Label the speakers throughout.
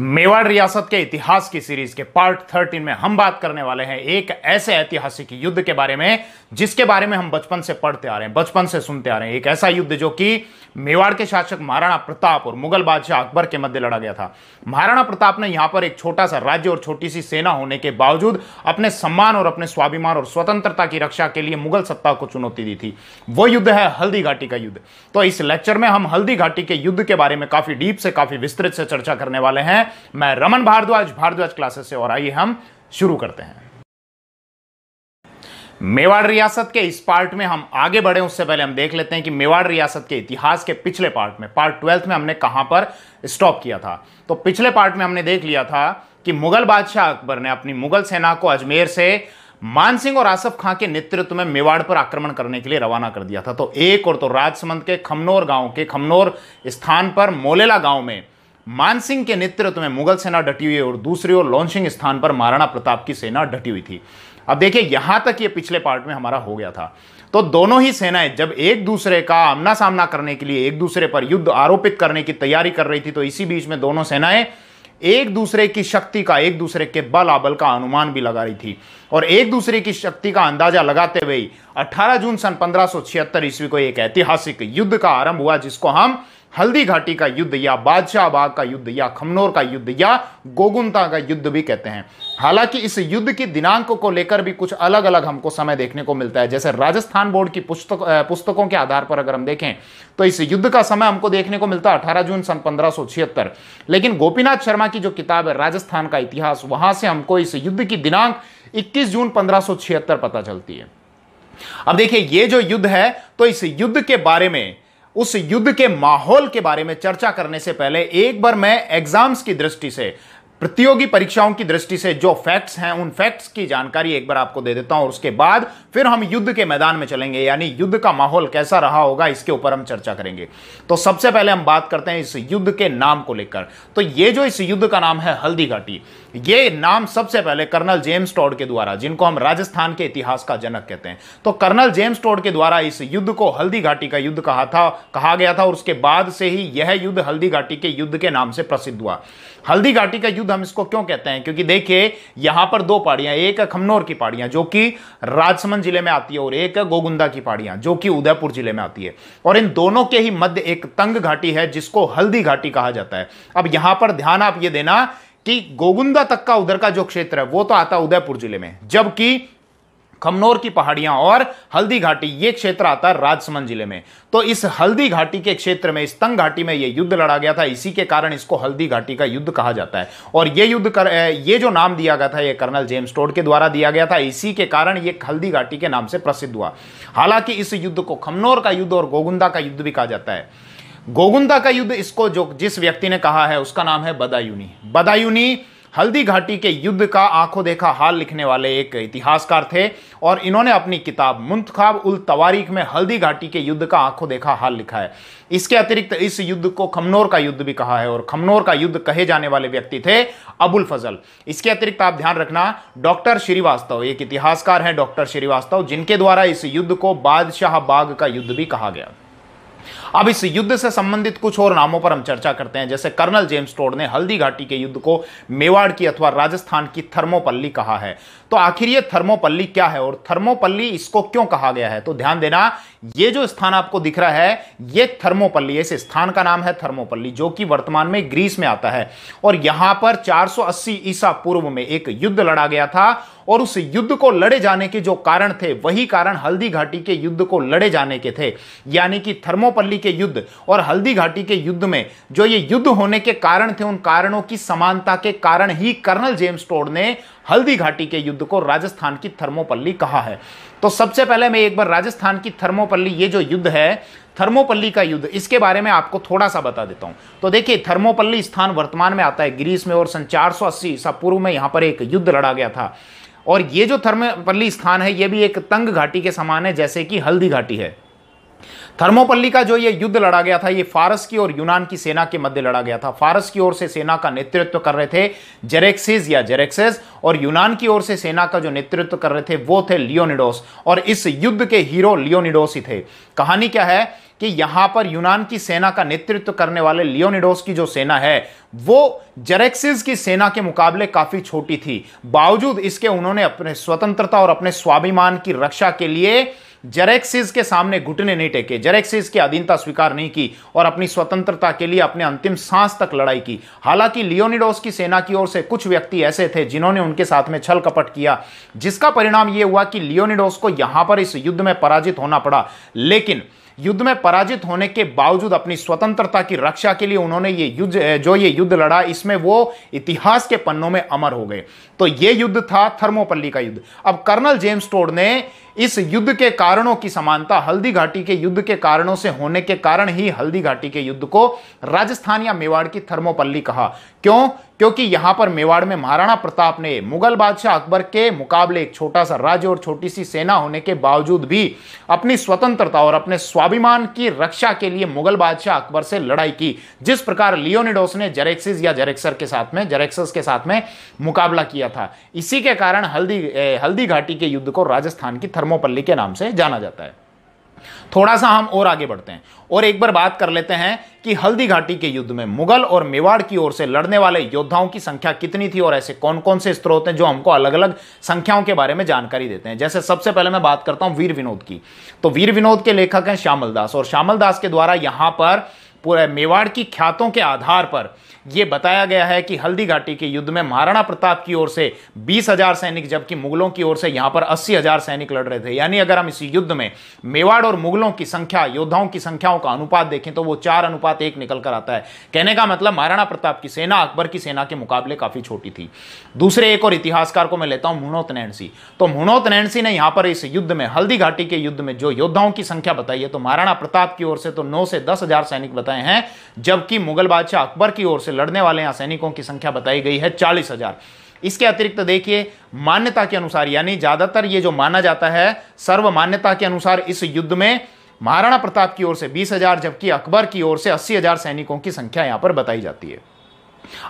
Speaker 1: मेवाड़ रियासत के इतिहास की सीरीज के पार्ट थर्टीन में हम बात करने वाले हैं एक ऐसे ऐतिहासिक युद्ध के बारे में जिसके बारे में हम बचपन से पढ़ते आ रहे हैं बचपन से सुनते आ रहे हैं एक ऐसा युद्ध जो कि मेवाड़ के शासक महाराणा प्रताप और मुगल बादशाह अकबर के मध्य लड़ा गया था महाराणा प्रताप ने यहां पर एक छोटा सा राज्य और छोटी सी सेना होने के बावजूद अपने सम्मान और अपने स्वाभिमान और स्वतंत्रता की रक्षा के लिए मुगल सत्ता को चुनौती दी थी वो युद्ध है हल्दी घाटी का युद्ध तो इस लेक्चर में हम हल्दी घाटी के युद्ध के बारे में काफी डीप से काफी विस्तृत से चर्चा करने वाले हैं है मैं रमन भारद्वाज भारद्वाज क्लासेस से और आइए हम शुरू करते हैं मेवाड़ रियासत के इस पार्ट में हम आगे बढ़े उससे पहले हम देख लेते हैं कि मेवाड़ रियासत के इतिहास के पिछले पार्ट में पार्ट ट्वेल्थ में हमने कहां पर स्टॉप किया था तो पिछले पार्ट में हमने देख लिया था कि मुगल बादशाह अकबर ने अपनी मुगल सेना को अजमेर से मानसिंह और आसफ खां के नेतृत्व में मेवाड़ पर आक्रमण करने के लिए रवाना कर दिया था तो एक और तो राजसमंद के खमनोर गांव के खमनोर स्थान पर मोलेला गांव में मानसिंह के नेतृत्व में मुगल सेना डटी हुई और दूसरी ओर लॉन्चिंग स्थान पर महाराणा प्रताप की सेना डटी हुई थी अब देखिए यहां तक ये पिछले पार्ट में हमारा हो गया था तो दोनों ही सेनाएं जब एक दूसरे का आमना सामना करने के लिए एक दूसरे पर युद्ध आरोपित करने की तैयारी कर रही थी तो इसी बीच में दोनों सेनाएं एक दूसरे की शक्ति का एक दूसरे के बल आबल का अनुमान भी लगा रही थी और एक दूसरे की शक्ति का अंदाजा लगाते हुए 18 जून सन 1576 ईस्वी को एक ऐतिहासिक युद्ध का आरंभ हुआ जिसको हम हल्दी घाटी का युद्ध या बादशाह बाग का युद्ध या खमनोर का युद्ध या गोगुंता का युद्ध भी कहते हैं हालांकि इस युद्ध की दिनांक को लेकर भी कुछ अलग अलग हमको समय देखने को मिलता है जैसे राजस्थान बोर्ड की पुस्तक पुस्तकों के आधार पर अगर हम देखें तो इस युद्ध का समय हमको देखने को मिलता है अठारह जून सन पंद्रह लेकिन गोपीनाथ शर्मा की जो किताब है राजस्थान का इतिहास वहां से हमको इस युद्ध की दिनांक इक्कीस जून पंद्रह पता चलती है अब देखिए ये जो युद्ध है तो इस युद्ध के बारे में उस युद्ध के माहौल के बारे में चर्चा करने से पहले एक बार मैं एग्जाम्स की दृष्टि से प्रतियोगी परीक्षाओं की दृष्टि से जो फैक्ट्स हैं उन फैक्ट्स की जानकारी एक बार आपको दे देता हूं और उसके बाद फिर हम युद्ध के मैदान में चलेंगे यानी युद्ध का माहौल कैसा रहा होगा इसके ऊपर हम चर्चा करेंगे तो सबसे पहले हम बात करते हैं इस युद्ध के नाम को लेकर तो ये जो इस युद्ध का नाम है हल्दी घाटी ये नाम सबसे पहले कर्नल जेम्स टॉड के द्वारा जिनको हम राजस्थान के इतिहास का जनक कहते हैं तो कर्नल जेम्स टॉड के द्वारा इस युद्ध को हल्दी घाटी का युद्ध कहा था कहा गया था और उसके बाद से ही यह युद्ध हल्दी घाटी के युद्ध के नाम से प्रसिद्ध हुआ हल्दी घाटी का युद्ध हम इसको क्यों कहते हैं क्योंकि देखिए यहां पर दो पहाड़ियां एक है खमनौर की पहाड़ियां जो कि राजसमंद जिले में आती है और एक गोगुंदा की पहाड़ियां जो कि उदयपुर जिले में आती है और इन दोनों के ही मध्य एक तंग घाटी है जिसको हल्दी घाटी कहा जाता है अब यहां पर ध्यान आप ये देना कि गोगुंदा तक का उधर का जो क्षेत्र है वो तो आता उदयपुर जिले में जबकि खमनोर की पहाड़ियां और हल्दी घाटी ये क्षेत्र आता है राजसमंद जिले में तो इस हल्दी घाटी के क्षेत्र में इस तंग घाटी में यह युद्ध लड़ा गया था इसी के कारण इसको हल्दी घाटी का युद्ध कहा जाता है और यह युद्ध कर ये जो नाम दिया गया था यह कर्नल जेम्स टोड के द्वारा दिया गया था इसी के कारण यह हल्दी घाटी के नाम से प्रसिद्ध हुआ हालांकि इस युद्ध को खमनोर का युद्ध और गोगुंदा का युद्ध भी कहा जाता है गोगुंदा का युद्ध इसको जो जिस व्यक्ति ने कहा है उसका नाम है बदायूनी बदायूनी हल्दी घाटी के युद्ध का आंखों देखा हाल लिखने वाले एक इतिहासकार थे और इन्होंने अपनी किताब मुंतखाब उल तवारीख में हल्दी घाटी के युद्ध का आंखों देखा हाल लिखा है इसके अतिरिक्त इस युद्ध को खमनोर का युद्ध भी कहा है और खमनोर का युद्ध कहे जाने वाले व्यक्ति थे अबुल फजल इसके अतिरिक्त आप ध्यान रखना डॉक्टर श्रीवास्तव एक इतिहासकार हैं डॉक्टर श्रीवास्तव जिनके द्वारा इस युद्ध को बादशाह बाग का युद्ध भी कहा गया अब इस युद्ध से संबंधित कुछ और नामों पर हम चर्चा करते हैं जैसे कर्नल जेम्स टोड ने हल्दी घाटी के युद्ध को मेवाड़ की अथवा राजस्थान की थर्मोपल्ली कहा है तो आखिर यह थर्मोपल्ली क्या है और थर्मोपल्ली इसको क्यों कहा गया है तो ध्यान देना ये जो स्थान आपको दिख रहा है ये थर्मोपल्ली इस स्थान का नाम है थर्मोपल्ली जो कि वर्तमान में ग्रीस में आता है और यहां पर 480 ईसा पूर्व में एक युद्ध लड़ा गया था और उस युद्ध को लड़े जाने के जो कारण थे वही कारण हल्दी घाटी के युद्ध को लड़े जाने के थे यानी कि थर्मोपल्ली के युद्ध और हल्दी घाटी के युद्ध में जो ये युद्ध होने के कारण थे उन कारणों की समानता के कारण ही कर्नल जेम्स टोड ने हल्दी घाटी के युद्ध को राजस्थान की थर्मोपल्ली कहा है तो सबसे पहले मैं एक बार राजस्थान की थर्मोपल्ली ये जो युद्ध है थर्मोपल्ली का युद्ध इसके बारे में आपको थोड़ा सा बता देता हूं तो देखिए थर्मोपल्ली स्थान वर्तमान में आता है ग्रीस में और सन चार सौ अस्सी पूर्व में यहां पर एक युद्ध लड़ा गया था और ये जो थर्मोपल्ली स्थान है ये भी एक तंग घाटी के समान है जैसे कि हल्दी घाटी है थर्मोपल्ली का जो ये युद्ध लड़ा गया था ये फारस की और यूनान की सेना के मध्य लड़ा गया था फारस की ओर से सेना का नेतृत्व कर रहे थे जेरेक्सिस या जेरेक्सिस और यूनान की ओर से सेना का जो नेतृत्व कर रहे थे वो थे लियोनिडोस और इस युद्ध के हीरो लियोनिडोस ही थे कहानी क्या है कि यहां पर यूनान की सेना का नेतृत्व करने वाले लियोनिडोस की जो सेना है वो जेरेक्सिस की सेना के मुकाबले काफी छोटी थी बावजूद इसके उन्होंने अपने स्वतंत्रता और अपने स्वाभिमान की रक्षा के लिए जेरेक्सिस के सामने घुटने नहीं टेके जेरेक्सिस की अधीनता स्वीकार नहीं की और अपनी स्वतंत्रता के लिए अपने अंतिम सांस तक लड़ाई की हालांकि लियोनिडोस की सेना की ओर से कुछ व्यक्ति ऐसे थे जिन्होंने उनके साथ में छल कपट किया जिसका परिणाम यह हुआ कि लियोनिडोस को यहां पर इस युद्ध में पराजित होना पड़ा लेकिन युद्ध में पराजित होने के बावजूद अपनी स्वतंत्रता की रक्षा के लिए उन्होंने ये युद्ध जो ये युद्ध लड़ा इसमें वो इतिहास के पन्नों में अमर हो गए तो ये युद्ध था थर्मोपल्ली का युद्ध अब कर्नल जेम्स टोड ने इस युद्ध के कारणों की समानता हल्दी घाटी के युद्ध के कारणों से होने के कारण ही हल्दी घाटी के युद्ध को राजस्थान या मेवाड़ की थर्मोपल्ली कहा क्यों क्योंकि यहां पर मेवाड़ में महाराणा प्रताप ने मुगल बादशाह अकबर के मुकाबले एक छोटा सा राज्य और छोटी सी सेना होने के बावजूद भी अपनी स्वतंत्रता और अपने स्वाभिमान की रक्षा के लिए मुगल बादशाह अकबर से लड़ाई की जिस प्रकार लियोनिडोस ने जेरेक्सिस या जेरेक्सर के साथ में जेरेक्सस के साथ में मुकाबला किया था इसी के कारण हल्दी हल्दी घाटी के युद्ध को राजस्थान की थर्मोपल्ली के नाम से जाना जाता है थोड़ा सा हम और आगे बढ़ते हैं और एक बार बात कर लेते हैं कि हल्दी घाटी के युद्ध में मुगल और मेवाड़ की ओर से लड़ने वाले योद्धाओं की संख्या कितनी थी और ऐसे कौन कौन से स्त्रोत हैं जो हमको अलग अलग संख्याओं के बारे में जानकारी देते हैं जैसे सबसे पहले मैं बात करता हूं वीर विनोद की तो वीर विनोद के लेखक हैं श्यामल दास और श्यामल दास के द्वारा यहां पर पूरे मेवाड़ की ख्यातों के आधार पर यह बताया गया है कि हल्दी घाटी के युद्ध में महाराणा प्रताप की ओर से बीस हजार सैनिक जबकि मुगलों की ओर से यहां पर अस्सी हजार सैनिक लड़ रहे थे यानी अगर हम इस युद्ध में मेवाड़ और मुगलों की संख्या योद्धाओं की संख्याओं का अनुपात देखें तो वो चार अनुपात एक निकल कर आता है कहने का मतलब महाराणा प्रताप की सेना अकबर की सेना के मुकाबले काफी छोटी थी दूसरे एक और इतिहासकार को मैं लेता हूं मुणोत नैनसी तो मुणोत नैनसी ने यहां पर इस युद्ध में हल्दी घाटी के युद्ध में जो योद्धाओं की संख्या बताई है तो महाराणा प्रताप की ओर से तो नौ से दस हजार सैनिक बताए हैं जबकि मुगल बादशाह अकबर की ओर से लड़ने वाले यहाँ सैनिकों की संख्या बताई गई है चालीस हजार इसके अतिरिक्त देखिए मान्यता के अनुसार यानी ज्यादातर ये जो माना जाता है सर्व मान्यता के अनुसार इस युद्ध में महाराणा प्रताप की ओर से बीस हजार जबकि अकबर की ओर से अस्सी हजार सैनिकों की संख्या यहाँ पर बताई जाती है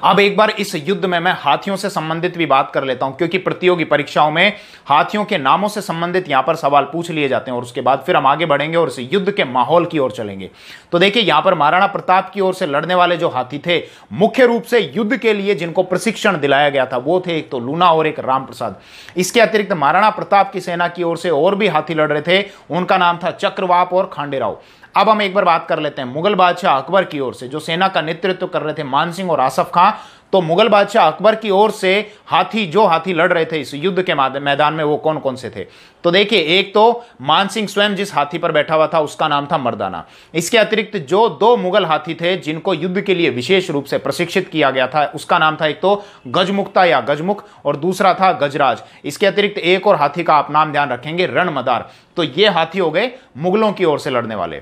Speaker 1: अब एक बार इस युद्ध में मैं हाथियों से संबंधित भी बात कर लेता हूं क्योंकि प्रतियोगी परीक्षाओं में हाथियों के नामों से संबंधित यहां पर सवाल पूछ लिए जाते हैं और उसके बाद फिर हम आगे बढ़ेंगे और इस युद्ध के माहौल की ओर चलेंगे तो देखिए यहां पर महाराणा प्रताप की ओर से लड़ने वाले जो हाथी थे मुख्य रूप से युद्ध के लिए जिनको प्रशिक्षण दिलाया गया था वो थे एक तो लूना और एक राम प्रसाद इसके अतिरिक्त महाराणा प्रताप की सेना की ओर से और भी हाथी लड़ रहे थे उनका नाम था चक्रवाप और खांडेराव अब हम एक बार बात कर लेते हैं मुगल बादशाह अकबर की ओर से जो सेना का नेतृत्व कर रहे थे मानसिंह और आसफ खां तो मुगल बादशाह अकबर की ओर से हाथी जो हाथी लड़ रहे थे इस युद्ध के मैदान में वो कौन कौन से थे तो देखिए एक तो मानसिंह स्वयं जिस हाथी पर बैठा हुआ था उसका नाम था मर्दाना इसके अतिरिक्त जो दो मुगल हाथी थे जिनको युद्ध के लिए विशेष रूप से प्रशिक्षित किया गया था उसका नाम था एक तो गजमुखता या गजमुख और दूसरा था गजराज इसके अतिरिक्त एक और हाथी का आप नाम ध्यान रखेंगे रणमदार तो ये हाथी हो गए मुगलों की ओर से लड़ने वाले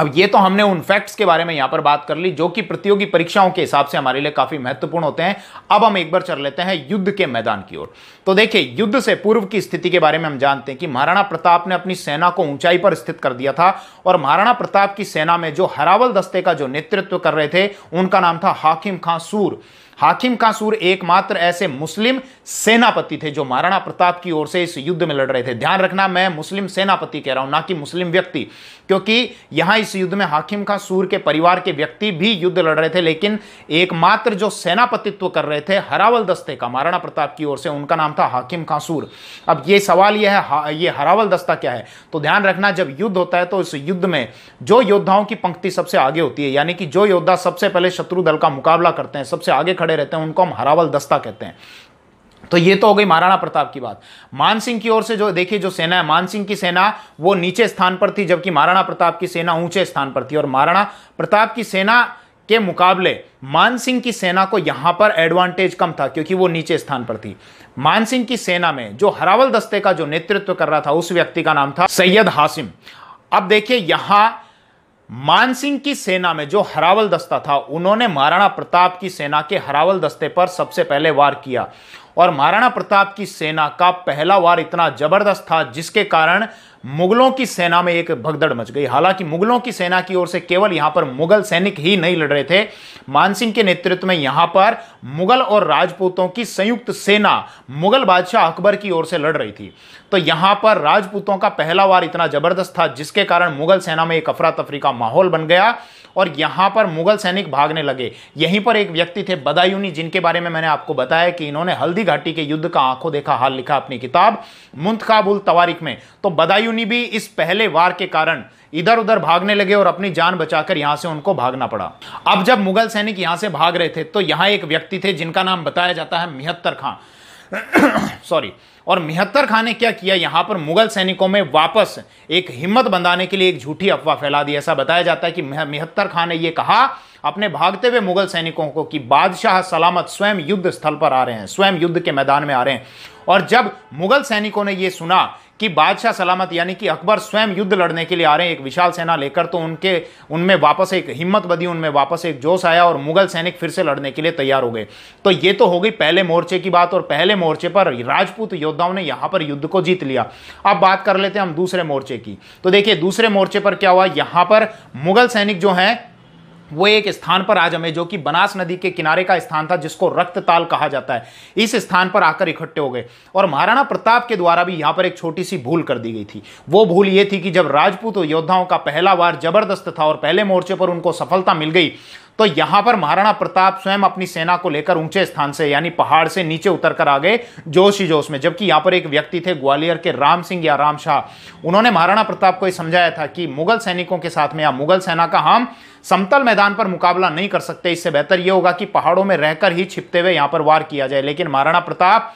Speaker 1: अब ये तो हमने उन फैक्ट्स के बारे में यहां पर बात कर ली जो कि प्रतियोगी परीक्षाओं के हिसाब से हमारे लिए काफी महत्वपूर्ण होते हैं अब हम एक बार चल लेते हैं युद्ध के मैदान की ओर तो देखिए युद्ध से पूर्व की स्थिति के बारे में हम जानते हैं कि महाराणा प्रताप ने अपनी सेना को ऊंचाई पर स्थित कर दिया था और महाराणा प्रताप की सेना में जो हरावल दस्ते का जो नेतृत्व कर रहे थे उनका नाम था हाकिम खां सूर हाकिम खां सूर एकमात्र ऐसे मुस्लिम सेनापति थे जो महाराणा प्रताप की ओर से इस युद्ध में लड़ रहे थे ध्यान रखना मैं मुस्लिम सेनापति कह रहा हूं ना कि मुस्लिम व्यक्ति क्योंकि यहां इस युद्ध में हाकिम खां सूर के परिवार के व्यक्ति भी युद्ध लड़ रहे थे लेकिन एकमात्र जो सेनापतित्व कर रहे थे हरावल दस्ते का महाराणा प्रताप की ओर से उनका नाम था हाकिम खां सूर अब ये सवाल यह है ये हरावल दस्ता क्या है तो ध्यान रखना जब युद्ध होता है तो इस युद्ध में जो योद्धाओं की पंक्ति सबसे आगे होती है यानी कि जो योद्धा सबसे पहले शत्रु दल का मुकाबला करते हैं सबसे आगे खड़े रहते हैं उनको हम हरावल दस्ता कहते हैं तो ये तो हो गई महाराणा प्रताप की बात मानसिंह की ओर से जो देखिए जो सेना है मानसिंह की सेना वो नीचे स्थान पर थी जबकि महाराणा प्रताप की सेना ऊंचे स्थान पर थी और महाराणा प्रताप की सेना के मुकाबले मानसिंह की सेना को यहां पर एडवांटेज कम था क्योंकि वो नीचे स्थान पर थी मानसिंह की सेना में जो हरावल दस्ते का जो नेतृत्व कर रहा था उस व्यक्ति का नाम था सैयद हासिम अब देखिए यहां मानसिंह की सेना में जो हरावल दस्ता था उन्होंने महाराणा प्रताप की सेना के हरावल दस्ते पर सबसे पहले वार किया और महाराणा प्रताप की सेना का पहला वार इतना जबरदस्त था जिसके कारण मुगलों की सेना में एक भगदड़ मच गई हालांकि मुगलों की सेना की ओर से केवल यहां पर मुगल सैनिक ही नहीं लड़ रहे थे मानसिंह के नेतृत्व में यहां पर मुगल और राजपूतों की संयुक्त सेना मुगल बादशाह अकबर की ओर से लड़ रही थी तो यहां पर राजपूतों का पहला वार इतना जबरदस्त था जिसके कारण मुगल सेना में एक अफरा तफरी का माहौल बन गया और यहां पर मुगल सैनिक भागने लगे यहीं पर एक व्यक्ति थे बदायूनी जिनके बारे में मैंने आपको बताया कि इन्होंने हल्दी घाटी के युद्ध का आंखों देखा हाल लिखा अपनी किताब मुंतकाबुल तवारिक में तो बदायूनी भी इस पहले वार के कारण इधर उधर भागने लगे और अपनी जान बचाकर यहां से उनको भागना पड़ा अब जब मुगल सैनिक यहां से भाग रहे थे तो यहां एक व्यक्ति थे जिनका नाम बताया जाता है मिहत्तर खां सॉरी और मेहत्तर खान ने क्या किया यहाँ पर मुगल सैनिकों में वापस एक हिम्मत बंधाने के लिए एक झूठी अफवाह फैला दी ऐसा बताया जाता है कि मेहत्तर खान ने यह कहा अपने भागते हुए मुगल सैनिकों को कि बादशाह सलामत स्वयं युद्ध स्थल पर आ रहे हैं स्वयं युद्ध के मैदान में आ रहे हैं और जब मुगल सैनिकों ने यह सुना कि बादशाह सलामत यानी कि अकबर स्वयं युद्ध लड़ने के लिए आ रहे हैं एक विशाल सेना लेकर तो उनके उनमें वापस एक हिम्मत बदी उनमें वापस एक जोश आया और मुगल सैनिक फिर से लड़ने के लिए तैयार हो गए तो ये तो हो गई पहले मोर्चे की बात और पहले मोर्चे पर राजपूत योद्धाओं ने यहां पर युद्ध को जीत लिया अब बात कर लेते हैं हम दूसरे मोर्चे की तो देखिए दूसरे मोर्चे पर क्या हुआ यहां पर मुगल सैनिक जो है वो एक स्थान पर आज हमें जो कि बनास नदी के किनारे का स्थान था जिसको रक्तताल कहा जाता है इस स्थान पर आकर इकट्ठे हो गए और महाराणा प्रताप के द्वारा भी यहां पर एक छोटी सी भूल कर दी गई थी वो भूल ये थी कि जब राजपूत योद्धाओं का पहला वार जबरदस्त था और पहले मोर्चे पर उनको सफलता मिल गई तो यहां पर महाराणा प्रताप स्वयं अपनी सेना को लेकर ऊंचे स्थान से यानी पहाड़ से नीचे उतर कर आ गए जोश ही जोश में जबकि यहां पर एक व्यक्ति थे ग्वालियर के राम सिंह या राम शाह उन्होंने महाराणा प्रताप को समझाया था कि मुगल सैनिकों के साथ में या मुगल सेना का हम समतल मैदान पर मुकाबला नहीं कर सकते इससे बेहतर यह होगा कि पहाड़ों में रहकर ही छिपते हुए यहां पर वार किया जाए लेकिन महाराणा प्रताप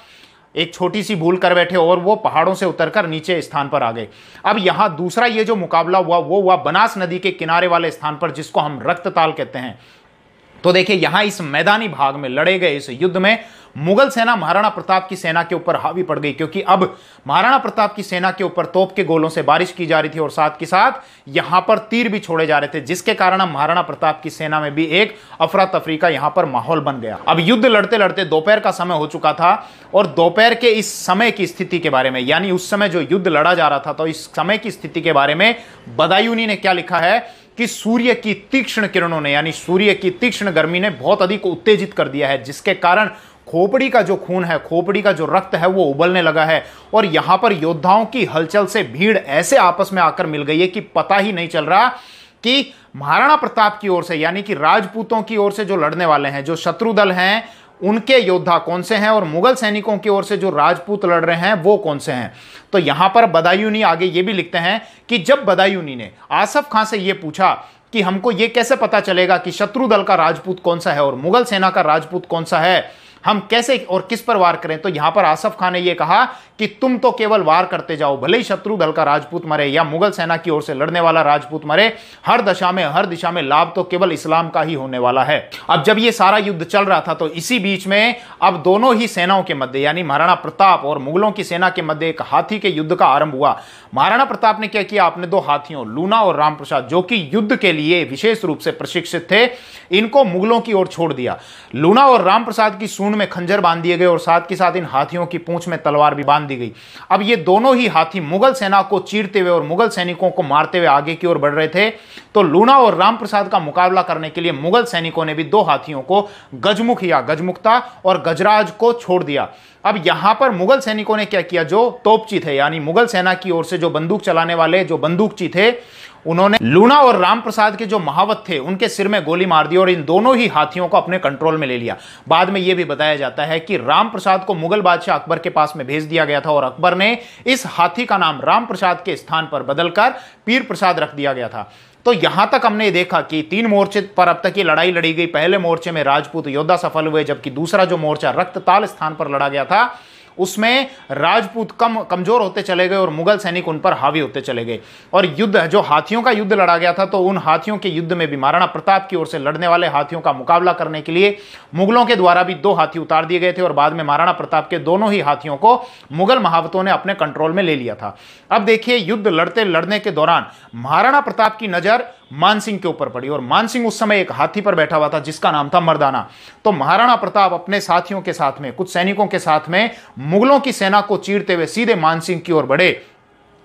Speaker 1: एक छोटी सी भूल कर बैठे और वो पहाड़ों से उतरकर नीचे स्थान पर आ गए अब यहां दूसरा ये जो मुकाबला हुआ वो हुआ बनास नदी के किनारे वाले स्थान पर जिसको हम रक्त ताल कहते हैं तो देखिए यहां इस मैदानी भाग में लड़े गए इस युद्ध में मुगल सेना महाराणा प्रताप की सेना के ऊपर हावी पड़ गई क्योंकि अब महाराणा प्रताप की सेना के ऊपर तोप के गोलों से बारिश की जा रही थी और साथ के साथ यहां पर तीर भी छोड़े जा रहे थे जिसके कारण महाराणा प्रताप की सेना में भी एक अफरा तफरी का यहां पर माहौल बन गया अब युद्ध लड़ते लड़ते दोपहर का समय हो चुका था और दोपहर के इस समय की स्थिति के बारे में यानी उस समय जो युद्ध लड़ा जा रहा था तो इस समय की स्थिति के बारे में बदायूनी ने क्या लिखा है कि सूर्य की तीक्ष्ण किरणों ने यानी सूर्य की तीक्ष्ण गर्मी ने बहुत अधिक उत्तेजित कर दिया है जिसके कारण खोपड़ी का जो खून है खोपड़ी का जो रक्त है वो उबलने लगा है और यहां पर योद्धाओं की हलचल से भीड़ ऐसे आपस में आकर मिल गई है कि पता ही नहीं चल रहा कि महाराणा प्रताप की ओर से यानी कि राजपूतों की ओर से जो लड़ने वाले हैं जो शत्रु दल हैं उनके योद्धा कौन से हैं और मुगल सैनिकों की ओर से जो राजपूत लड़ रहे हैं वो कौन से हैं तो यहां पर बदायूनी आगे ये भी लिखते हैं कि जब बदायूनी ने आसफ खां से ये पूछा कि हमको ये कैसे पता चलेगा कि शत्रु दल का राजपूत कौन सा है और मुगल सेना का राजपूत कौन सा है हम कैसे और किस पर वार करें तो यहां पर आसफ खान ने यह कहा कि तुम तो केवल वार करते जाओ भले ही शत्रु दल का राजपूत मरे या मुगल सेना की ओर से लड़ने वाला राजपूत मरे हर दशा में हर दिशा में लाभ तो केवल इस्लाम का ही होने वाला है अब जब यह सारा युद्ध चल रहा था तो इसी बीच में अब दोनों ही सेनाओं के मध्य यानी महाराणा प्रताप और मुगलों की सेना के मध्य एक हाथी के युद्ध का आरंभ हुआ महाराणा प्रताप ने क्या किया आपने दो हाथियों लूना और रामप्रसाद जो कि युद्ध के लिए विशेष रूप से प्रशिक्षित थे इनको मुगलों की ओर छोड़ दिया लूना और रामप्रसाद की सून में खंजर बांध दिए गए और साथ के साथ इन हाथियों की पूंछ में तलवार भी बांध दी गई अब ये दोनों ही हाथी मुगल सेना को चीरते हुए और मुगल सैनिकों को मारते हुए आगे की ओर बढ़ रहे थे तो लूणा और रामप्रसाद का मुकाबला करने के लिए मुगल सैनिकों ने भी दो हाथियों को गजमुख या गजमुखता और गजराज को छोड़ दिया अब यहां पर मुगल सैनिकों ने क्या किया जो तोपची थे यानी मुगल सेना की ओर से जो बंदूक चलाने वाले जो बंदूकची थे उन्होंने लूना और राम प्रसाद के जो महावत थे उनके सिर में गोली मार दी और इन दोनों ही हाथियों को अपने कंट्रोल में ले लिया बाद में यह भी बताया जाता है कि राम प्रसाद को मुगल बादशाह अकबर के पास में भेज दिया गया था और अकबर ने इस हाथी का नाम राम प्रसाद के स्थान पर बदलकर पीर प्रसाद रख दिया गया था तो यहां तक हमने देखा कि तीन मोर्चे पर अब तक ये लड़ाई लड़ी गई पहले मोर्चे में राजपूत योद्धा सफल हुए जबकि दूसरा जो मोर्चा रक्तताल स्थान पर लड़ा गया था उसमें राजपूत कम कमजोर होते चले गए और मुगल सैनिक उन पर हावी होते चले गए और युद्ध जो हाथियों का युद्ध लड़ा गया था तो उन हाथियों के युद्ध में भी महाराणा प्रताप की ओर से लड़ने वाले हाथियों का मुकाबला करने के लिए मुगलों के द्वारा भी दो हाथी उतार दिए गए थे और बाद में महाराणा प्रताप के दोनों ही हाथियों को मुगल महावतों ने अपने कंट्रोल में ले लिया था अब देखिए युद्ध लड़ते लड़ने के दौरान महाराणा प्रताप की नजर मानसिंह के ऊपर पड़ी और मानसिंह उस समय एक हाथी पर बैठा हुआ था जिसका नाम था मर्दाना तो महाराणा प्रताप अपने साथियों के साथ में कुछ सैनिकों के साथ में मुगलों की सेना को चीरते हुए सीधे मानसिंह की ओर बढ़े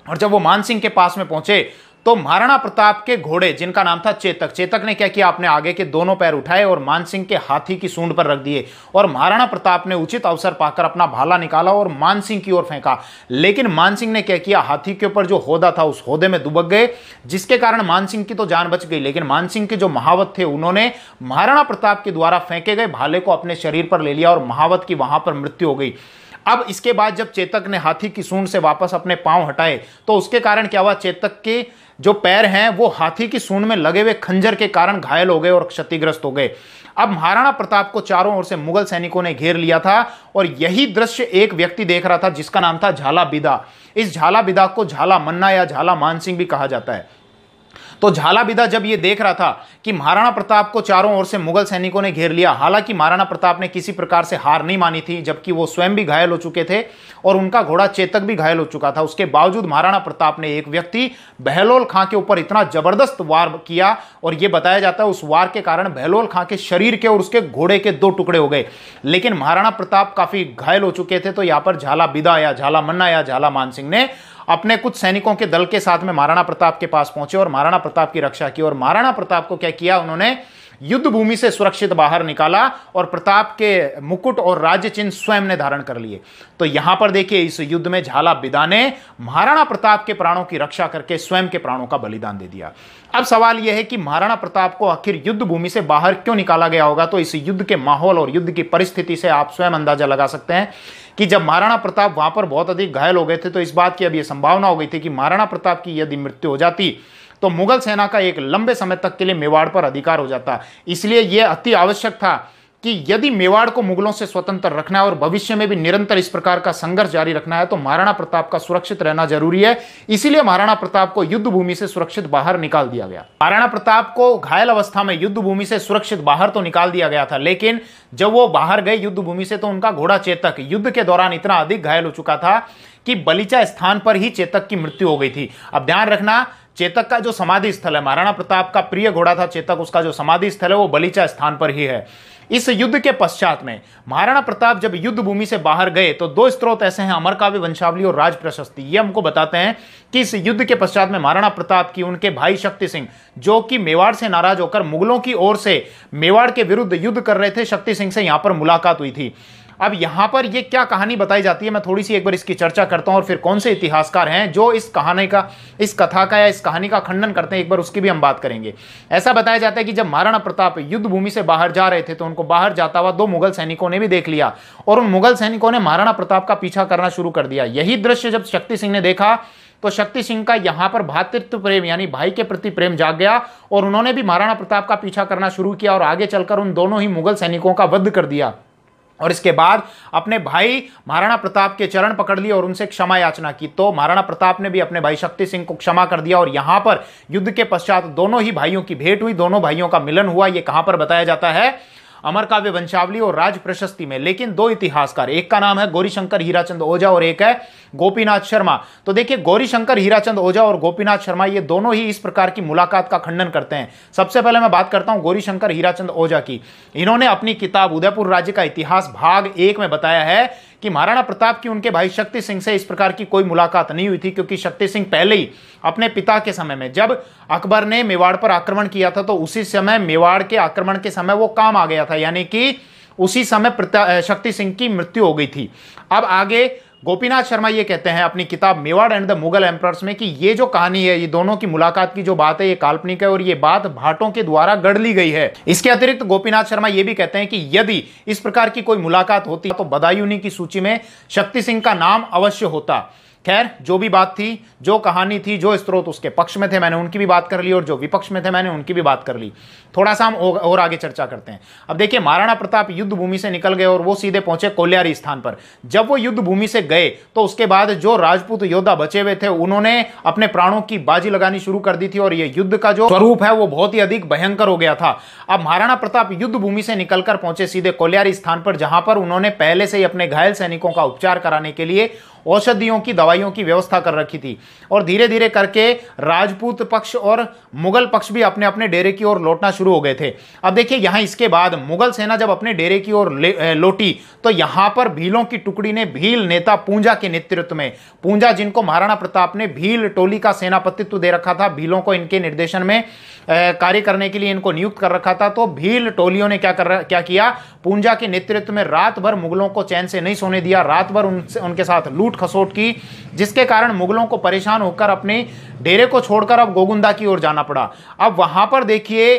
Speaker 1: और जब वो मानसिंह के पास में पहुंचे तो महाराणा प्रताप के घोड़े जिनका नाम था चेतक चेतक ने क्या किया अपने आगे के दोनों पैर उठाए और मानसिंह के हाथी की सूंड पर रख दिए और महाराणा प्रताप ने उचित अवसर पाकर अपना भाला निकाला और मानसिंह की ओर फेंका लेकिन मानसिंह ने क्या किया हाथी के ऊपर जो होदा था उस होदे में दुबक गए जिसके कारण मानसिंह की तो जान बच गई लेकिन मानसिंह के जो महावत थे उन्होंने महाराणा प्रताप के द्वारा फेंके गए भाले को अपने शरीर पर ले लिया और महावत की वहां पर मृत्यु हो गई अब इसके बाद जब चेतक ने हाथी की सूंड से वापस अपने पांव हटाए तो उसके कारण क्या हुआ चेतक के जो पैर हैं वो हाथी की सूंड में लगे हुए खंजर के कारण घायल हो गए और क्षतिग्रस्त हो गए अब महाराणा प्रताप को चारों ओर से मुगल सैनिकों ने घेर लिया था और यही दृश्य एक व्यक्ति देख रहा था जिसका नाम था झाला बिदा इस झाला बिदा को झाला मन्ना या झाला मानसिंह भी कहा जाता है तो झाला बिदा जब ये देख रहा था कि महाराणा प्रताप को चारों ओर से मुगल सैनिकों ने घेर लिया हालांकि महाराणा प्रताप ने किसी प्रकार से हार नहीं मानी थी जबकि वो स्वयं भी घायल हो चुके थे और उनका घोड़ा चेतक भी घायल हो चुका था उसके बावजूद महाराणा प्रताप ने एक व्यक्ति बहलोल खां के ऊपर इतना जबरदस्त वार किया और यह बताया जाता है उस वार के कारण बहलोल खां के शरीर के और उसके घोड़े के दो टुकड़े हो गए लेकिन महाराणा प्रताप काफी घायल हो चुके थे तो यहां पर झाला बिदा या झाला मन्ना या झाला मानसिंह ने अपने कुछ सैनिकों के दल के साथ में महाराणा प्रताप के पास पहुंचे और महाराणा प्रताप की रक्षा की और महाराणा प्रताप को क्या किया उन्होंने युद्ध भूमि से सुरक्षित बाहर निकाला और प्रताप के मुकुट और राज्य चिन्ह स्वयं ने धारण कर लिए तो यहां पर देखिए इस युद्ध में झाला बिदा ने महाराणा प्रताप के प्राणों की रक्षा करके स्वयं के प्राणों का बलिदान दे दिया अब सवाल यह है कि महाराणा प्रताप को आखिर युद्ध भूमि से बाहर क्यों निकाला गया होगा तो इस युद्ध के माहौल और युद्ध की परिस्थिति से आप स्वयं अंदाजा लगा सकते हैं कि जब महाराणा प्रताप वहां पर बहुत अधिक घायल हो गए थे तो इस बात की अब यह संभावना हो गई थी कि महाराणा प्रताप की यदि मृत्यु हो जाती तो मुगल सेना का एक लंबे समय तक के लिए मेवाड़ पर अधिकार हो जाता इसलिए यह अति आवश्यक था कि यदि मेवाड़ को मुगलों से स्वतंत्र रखना है और भविष्य में भी निरंतर इस प्रकार का संघर्ष जारी रखना है तो महाराणा प्रताप का सुरक्षित रहना जरूरी है इसीलिए महाराणा प्रताप को युद्ध भूमि से सुरक्षित बाहर निकाल दिया गया महाराणा प्रताप को घायल अवस्था में युद्ध भूमि से सुरक्षित बाहर तो निकाल दिया गया था लेकिन जब वो बाहर गए युद्ध भूमि से तो उनका घोड़ा चेतक युद्ध के दौरान इतना अधिक घायल हो चुका था कि बलिचा स्थान पर ही चेतक की मृत्यु हो गई थी अब ध्यान रखना चेतक का जो समाधि स्थल है महाराणा प्रताप का प्रिय घोड़ा था चेतक उसका जो समाधि स्थल है वो बलीचा स्थान पर ही है इस युद्ध के पश्चात में महाराणा प्रताप जब युद्ध भूमि से बाहर गए तो दो स्त्रोत ऐसे हैं अमर काव्य वंशावली और राज प्रशस्ति ये हमको बताते हैं कि इस युद्ध के पश्चात में महाराणा प्रताप की उनके भाई शक्ति सिंह जो कि मेवाड़ से नाराज होकर मुगलों की ओर से मेवाड़ के विरुद्ध युद्ध कर रहे थे शक्ति सिंह से यहां पर मुलाकात हुई थी अब यहां पर यह क्या कहानी बताई जाती है मैं थोड़ी सी एक बार इसकी चर्चा करता हूं और फिर कौन से इतिहासकार हैं जो इस कहानी का इस कथा का या इस कहानी का खंडन करते हैं एक बार उसकी भी हम बात करेंगे ऐसा बताया जाता है कि जब महाराणा प्रताप युद्ध भूमि से बाहर जा रहे थे तो उनको बाहर जाता हुआ दो मुगल सैनिकों ने भी देख लिया और उन मुगल सैनिकों ने महाराणा प्रताप का पीछा करना शुरू कर दिया यही दृश्य जब शक्ति सिंह ने देखा तो शक्ति सिंह का यहां पर भातृत्व प्रेम यानी भाई के प्रति प्रेम जाग गया और उन्होंने भी महाराणा प्रताप का पीछा करना शुरू किया और आगे चलकर उन दोनों ही मुगल सैनिकों का वध कर दिया और इसके बाद अपने भाई महाराणा प्रताप के चरण पकड़ लिए और उनसे क्षमा याचना की तो महाराणा प्रताप ने भी अपने भाई शक्ति सिंह को क्षमा कर दिया और यहां पर युद्ध के पश्चात दोनों ही भाइयों की भेंट हुई दोनों भाइयों का मिलन हुआ यह कहां पर बताया जाता है अमर काव्य वंशावली और राज प्रशस्ति में लेकिन दो इतिहासकार एक का नाम है गौरीशंकर हीराचंद ओझा और एक है गोपीनाथ शर्मा तो देखिए गौरीशंकर हीराचंद ओझा और गोपीनाथ शर्मा ये दोनों ही इस प्रकार की मुलाकात का खंडन करते हैं सबसे पहले मैं बात करता हूं गौरीशंकर हीराचंद ओझा की इन्होंने अपनी किताब उदयपुर राज्य का इतिहास भाग एक में बताया है कि महाराणा प्रताप की उनके भाई शक्ति सिंह से इस प्रकार की कोई मुलाकात नहीं हुई थी क्योंकि शक्ति सिंह पहले ही अपने पिता के समय में जब अकबर ने मेवाड़ पर आक्रमण किया था तो उसी समय मेवाड़ के आक्रमण के समय वो काम आ गया था यानी कि उसी समय शक्ति सिंह की मृत्यु हो गई थी अब आगे गोपीनाथ शर्मा ये कहते हैं अपनी किताब Mewar and the Mughal emperors में कि ये जो कहानी है ये दोनों की मुलाकात की जो बात है ये काल्पनिक है और ये बात भाटों के द्वारा गढ़ ली गई है इसके अतिरिक्त गोपीनाथ शर्मा ये भी कहते हैं कि यदि इस प्रकार की कोई मुलाकात होती तो बदायूनी की सूची में शक्ति सिंह का नाम अवश्य होता खैर जो भी बात थी जो कहानी थी जो स्त्रोत उसके पक्ष में थे मैंने उनकी भी बात कर ली और जो विपक्ष में थे मैंने उनकी भी बात कर ली थोड़ा सा हम और आगे चर्चा करते हैं अब देखिए महाराणा प्रताप युद्ध भूमि से निकल गए और वो सीधे पहुंचे कोल्यारी स्थान पर जब वो युद्ध भूमि से गए तो उसके बाद जो राजपूत योद्धा बचे हुए थे उन्होंने अपने प्राणों की बाजी लगानी शुरू कर दी थी और ये युद्ध का जो स्वरूप है वो बहुत ही अधिक भयंकर हो गया था अब महाराणा प्रताप युद्ध भूमि से निकलकर पहुंचे सीधे कोल्यारी स्थान पर जहां पर उन्होंने पहले से ही अपने घायल सैनिकों का उपचार कराने के लिए औषधियों की दवाइयों की व्यवस्था कर रखी थी और धीरे धीरे करके राजपूत पक्ष और मुगल पक्ष भी अपने अपने डेरे की ओर लौटना शुरू हो गए थे अब देखिए यहाँ इसके बाद मुगल सेना जब अपने डेरे की ओर लौटी तो यहाँ पर भीलों की टुकड़ी ने भील नेता पूंजा के नेतृत्व में पूंजा जिनको महाराणा प्रताप ने भील टोली का सेनापतित्व दे रखा था भीलों को इनके निर्देशन में कार्य करने के लिए इनको नियुक्त कर रखा था तो भील टोलियों ने क्या कर क्या किया पूंजा के नेतृत्व में रात भर मुगलों को चैन से नहीं सोने दिया रात भर उनसे उनके साथ लूट लूट खसोट की जिसके कारण मुगलों को परेशान होकर अपने डेरे को छोड़कर अब गोगुंदा की ओर जाना पड़ा अब वहां पर देखिए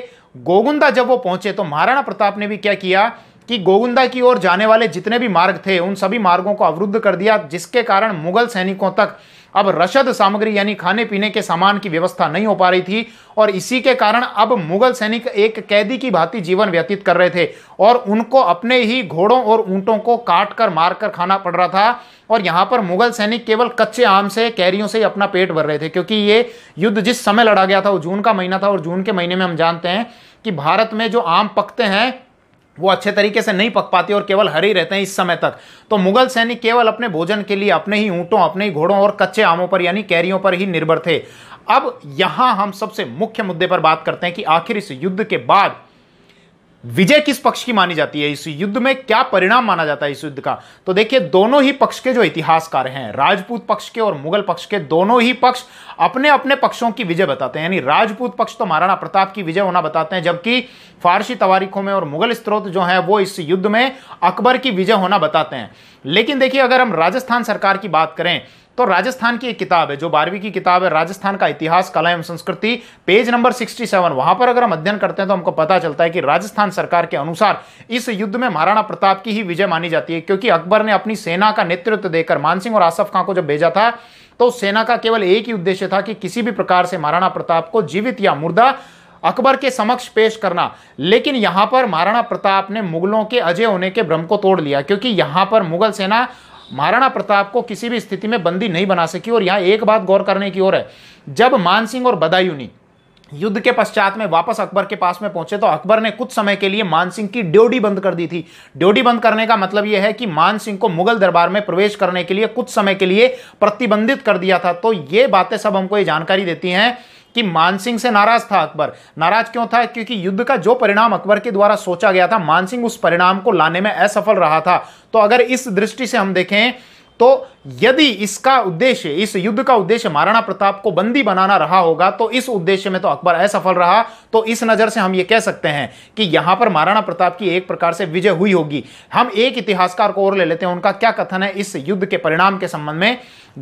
Speaker 1: गोगुंदा जब वो पहुंचे तो महाराणा प्रताप ने भी क्या किया कि गोगुंदा की ओर जाने वाले जितने भी मार्ग थे उन सभी मार्गों को अवरुद्ध कर दिया जिसके कारण मुगल सैनिकों तक अब रसद सामग्री यानी खाने पीने के सामान की व्यवस्था नहीं हो पा रही थी और इसी के कारण अब मुगल सैनिक एक कैदी की भांति जीवन व्यतीत कर रहे थे और उनको अपने ही घोड़ों और ऊंटों को काट कर मार कर खाना पड़ रहा था और यहां पर मुगल सैनिक केवल कच्चे आम से कैरियों से ही अपना पेट भर रहे थे क्योंकि ये युद्ध जिस समय लड़ा गया था वो जून का महीना था और जून के महीने में हम जानते हैं कि भारत में जो आम पकते हैं वो अच्छे तरीके से नहीं पक पाते और केवल हरे रहते हैं इस समय तक तो मुगल सैनिक केवल अपने भोजन के लिए अपने ही ऊँटों अपने ही घोड़ों और कच्चे आमों पर यानी कैरियों पर ही निर्भर थे अब यहां हम सबसे मुख्य मुद्दे पर बात करते हैं कि आखिर इस युद्ध के बाद विजय किस पक्ष की मानी जाती है इस युद्ध में क्या परिणाम माना जाता है इस युद्ध का तो देखिए दोनों ही पक्ष के जो इतिहासकार हैं राजपूत पक्ष के और मुगल पक्ष के दोनों ही पक्ष अपने अपने पक्षों की विजय बताते हैं यानी राजपूत पक्ष तो महाराणा प्रताप की विजय होना बताते हैं जबकि फारसी तवारीखों में और मुगल स्त्रोत जो है वो इस युद्ध में अकबर की विजय होना बताते हैं लेकिन देखिए अगर हम राजस्थान सरकार की बात करें तो राजस्थान की एक किताब है जो बारहवीं की किताब है राजस्थान का इतिहास कला एवं संस्कृति पेज नंबर 67 वहां पर अगर हम अध्ययन करते हैं तो हमको पता चलता है कि राजस्थान सरकार के अनुसार इस युद्ध में महाराणा प्रताप की ही विजय मानी जाती है क्योंकि अकबर ने अपनी सेना का नेतृत्व देकर मानसिंह और आसफ खां को जब भेजा था तो सेना का केवल एक ही उद्देश्य था कि किसी भी प्रकार से महाराणा प्रताप को जीवित या मुर्दा अकबर के समक्ष पेश करना लेकिन यहां पर महाराणा प्रताप ने मुगलों के अजय होने के भ्रम को तोड़ लिया क्योंकि यहां पर मुगल सेना महाराणा प्रताप को किसी भी स्थिति में बंदी नहीं बना सकी और यहाँ एक बात गौर करने की ओर है जब मानसिंह और बदायूनी युद्ध के पश्चात में वापस अकबर के पास में पहुंचे तो अकबर ने कुछ समय के लिए मानसिंह की ड्योडी बंद कर दी थी ड्योडी बंद करने का मतलब यह है कि मानसिंह को मुगल दरबार में प्रवेश करने के लिए कुछ समय के लिए प्रतिबंधित कर दिया था तो ये बातें सब हमको ये जानकारी देती हैं कि मानसिंह से नाराज था अकबर नाराज क्यों था क्योंकि युद्ध का जो परिणाम अकबर के द्वारा सोचा गया था मानसिंह उस परिणाम को लाने में असफल रहा था तो अगर इस दृष्टि से हम देखें तो यदि इसका उद्देश्य इस युद्ध का उद्देश्य महाराणा प्रताप को बंदी बनाना रहा होगा तो इस उद्देश्य में तो अकबर असफल रहा तो इस नज़र से हम यह कह सकते हैं कि यहां पर महाराणा प्रताप की एक प्रकार से विजय हुई होगी हम एक इतिहासकार को और ले लेते हैं उनका क्या कथन है इस युद्ध के परिणाम के संबंध में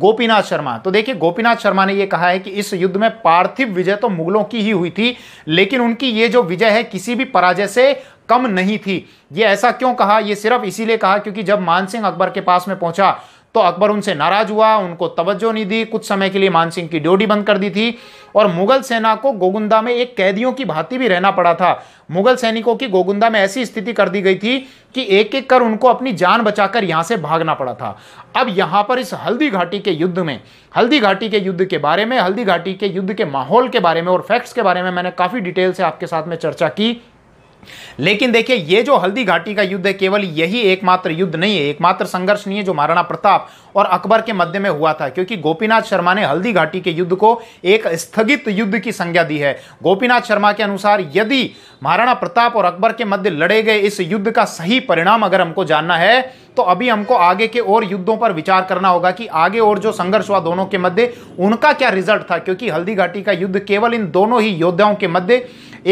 Speaker 1: गोपीनाथ शर्मा तो देखिए गोपीनाथ शर्मा ने यह कहा है कि इस युद्ध में पार्थिव विजय तो मुगलों की ही हुई थी लेकिन उनकी यह जो विजय है किसी भी पराजय से कम नहीं थी ये ऐसा क्यों कहा यह सिर्फ इसीलिए कहा क्योंकि जब मानसिंह अकबर के पास में पहुंचा तो अकबर उनसे नाराज हुआ उनको तवज्जो नहीं दी कुछ समय के लिए मानसिंह की ड्योडी बंद कर दी थी और मुगल सेना को गोगुंदा में एक कैदियों की भांति भी रहना पड़ा था मुगल सैनिकों की गोगुंदा में ऐसी स्थिति कर दी गई थी कि एक एक कर उनको अपनी जान बचाकर यहाँ से भागना पड़ा था अब यहाँ पर इस हल्दी घाटी के युद्ध में हल्दी घाटी के युद्ध के बारे में हल्दी घाटी के युद्ध के माहौल के बारे में और फैक्ट्स के बारे में मैंने काफ़ी डिटेल से आपके साथ में चर्चा की लेकिन देखिए ये जो हल्दी घाटी का युद्ध है केवल यही एकमात्र युद्ध नहीं है एकमात्र संघर्ष नहीं है जो महाराणा प्रताप और अकबर के मध्य में हुआ था क्योंकि गोपीनाथ शर्मा ने हल्दी घाटी के युद्ध को एक स्थगित युद्ध की संज्ञा दी है गोपीनाथ शर्मा के अनुसार यदि महाराणा प्रताप और अकबर के मध्य लड़े गए इस युद्ध का सही परिणाम अगर हमको जानना है तो अभी हमको आगे के और युद्धों पर विचार करना होगा कि आगे और जो संघर्ष हुआ दोनों के मध्य उनका क्या रिजल्ट था क्योंकि हल्दी घाटी का युद्ध केवल इन दोनों ही योद्धाओं के मध्य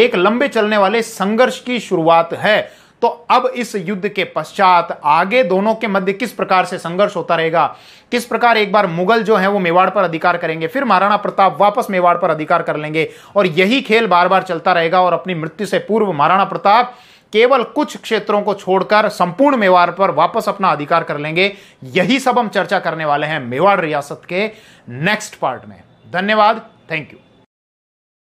Speaker 1: एक लंबे चलने वाले संघर्ष की शुरुआत है तो अब इस युद्ध के पश्चात आगे दोनों के मध्य किस प्रकार से संघर्ष होता रहेगा किस प्रकार एक बार मुगल जो है वो मेवाड़ पर अधिकार करेंगे फिर महाराणा प्रताप वापस मेवाड़ पर अधिकार कर लेंगे और यही खेल बार बार चलता रहेगा और अपनी मृत्यु से पूर्व महाराणा प्रताप केवल कुछ क्षेत्रों को छोड़कर संपूर्ण मेवाड़ पर वापस अपना अधिकार कर लेंगे यही सब हम चर्चा करने वाले हैं मेवाड़ रियासत के नेक्स्ट पार्ट में धन्यवाद थैंक यू